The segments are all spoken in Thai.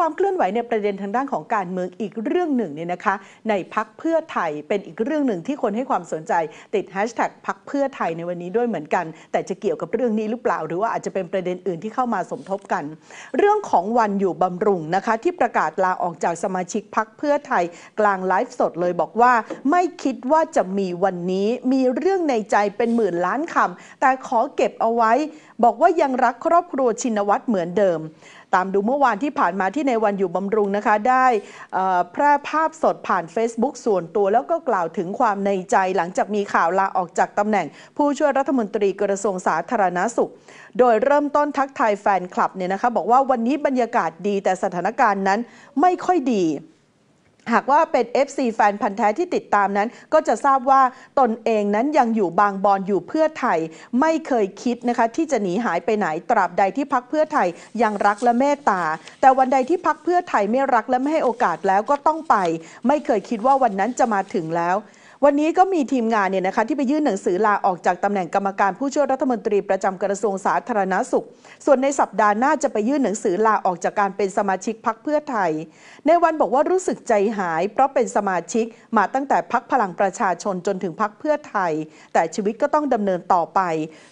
ความเคลื่อนไหวในประเด็นทางด้านของการเมืองอีกเรื่องหนึ่งเนี่ยนะคะ ในพักเพื่อไทย เป็นอีกเรื่องหนึ่งที่คนให้ความสนใจ ติดแฮชแท็กพักเพื่อไทยในวันนี้ด้วยเหมือนกันแต่จะเกี่ยวกับเรื่องนี้หรือเปล่า หรือว่าอาจจะเป็นประเด็นอื่นที่เข้ามาสมทบกัน เรื่องของวันอยู่บำรุงนะคะที่ประกาศลาออกจากสมาชิกพักเพื่อไทย กลางไลฟ์สดเลยบอกว่า ไม่คิดว่าจะมีวันนี้มีเรื่องในใจเป็นหมื่นล้านคำแต่ขอเก็บเอาไว้ บอกว่ายังรักครอบครัวชินวัตรเหมือนเดิมตามดูเมื่อวานที่ผ่านมาที่ในวันอยู่บำรุงนะคะได้แพร่ภาพสดผ่าน Facebook ส่วนตัว แล้วก็กล่าวถึงความในใจหลังจากมีข่าวลาออกจากตำแหน่ง ผู้ช่วยรัฐมนตรีกระทรวงสาธารณาสุข โดยเริ่มต้นทักทายแฟนคลับเนี่ยนะคะบอกว่าวันนี้บรรยากาศดีแต่สถานการณ์นั้นไม่ค่อยดีหากว่าเป็น FC แฟนพันธ์แท้ที่ติดตามนั้นก็จะทราบว่าตนเองนั้นยังอยู่บางบอนอยู่เพื่อไทยไม่เคยคิดนะคะที่จะหนีหายไปไหน ตราบใดที่พักเพื่อไทยยังรักและเมตตา แต่วันใดที่พักเพื่อไทยไม่รักและไม่ให้โอกาสแล้วก็ต้องไป ไม่เคยคิดว่าวันนั้นจะมาถึงแล้ววันนี้ก็มีทีมงานเนี่ยนะคะที่ไปยื่นหนังสือลาออกจากตำแหน่งกรรมการผู้ช่วยรัฐมนตรีประจำกระทรวงสาธารณาสุข ส่วนในสัปดาห์หน้าจะไปยื่นหนังสือลาออกจากการเป็นสมาชิกพักเพื่อไทย ในวันบอกว่ารู้สึกใจหายเพราะเป็นสมาชิกมาตั้งแต่พักพลังประชาชนจนถึงพักเพื่อไทย แต่ชีวิตก็ต้องดำเนินต่อไป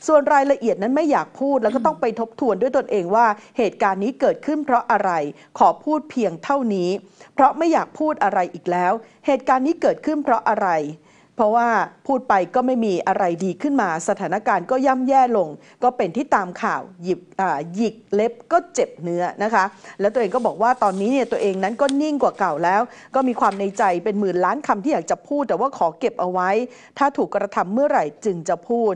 ส่วนรายละเอียดนั้นไม่อยากพูดแล้วก็ต้องไปทบทวนด้วยตนเองว่าเหตุการณ์นี้เกิดขึ้นเพราะอะไร ขอพูดเพียงเท่านี้ เพราะไม่อยากพูดอะไรอีกแล้ว เหตุการณ์นี้เกิดขึ้นเพราะอะไรเพราะว่าพูดไปก็ไม่มีอะไรดีขึ้นมา สถานการณ์ก็ย่ำแย่ลง ก็เป็นที่ตามข่าว หยิบหยิกเล็บก็เจ็บเนื้อนะคะ แล้วตัวเองก็บอกว่าตอนนี้เนี่ยตัวเองนั้นก็นิ่งกว่าเก่าแล้ว ก็มีความในใจเป็นหมื่นล้านคำที่อยากจะพูดแต่ว่าขอเก็บเอาไว้ ถ้าถูกกระทำเมื่อไหร่จึงจะพูด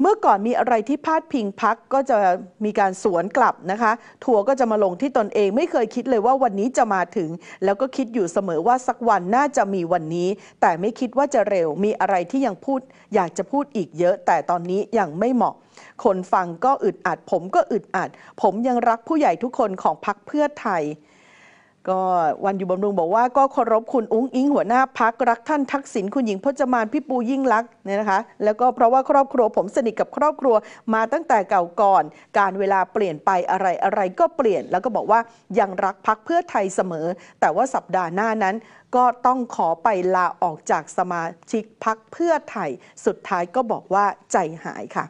เมื่อก่อนมีอะไรที่พาดพิงพักก็จะมีการสวนกลับนะคะทัวร์ก็จะมาลงที่ตนเองไม่เคยคิดเลยว่าวันนี้จะมาถึง แล้วก็คิดอยู่เสมอว่าสักวันน่าจะมีวันนี้ แต่ไม่คิดว่าจะเร็ว มีอะไรที่ยังพูด อยากจะพูดอีกเยอะ แต่ตอนนี้ยังไม่เหมาะ คนฟังก็อึดอัดผมก็อึดอัดผมยังรักผู้ใหญ่ทุกคนของพักเพื่อไทยก็วันอยู่บำรุงบอกว่าก็เคารพคุณ อุ้งอิงหัวหน้าพักรักท่านทักษิณคุณหญิงพจมานพี่ปูยิ่งรักเนี่ยนะคะ แล้วก็เพราะว่าครอบครัวผมสนิทกับครอบครัว มาตั้งแต่เก่าก่อน การเวลาเปลี่ยนไปอะไรอะไรก็เปลี่ยน แล้วก็บอกว่ายังรักพักเพื่อไทยเสมอ แต่ว่าสัปดาห์หน้านั้นก็ต้องขอไปลาออกจากสมาชิกพักเพื่อไทยสุดท้ายก็บอกว่าใจหายค่ะ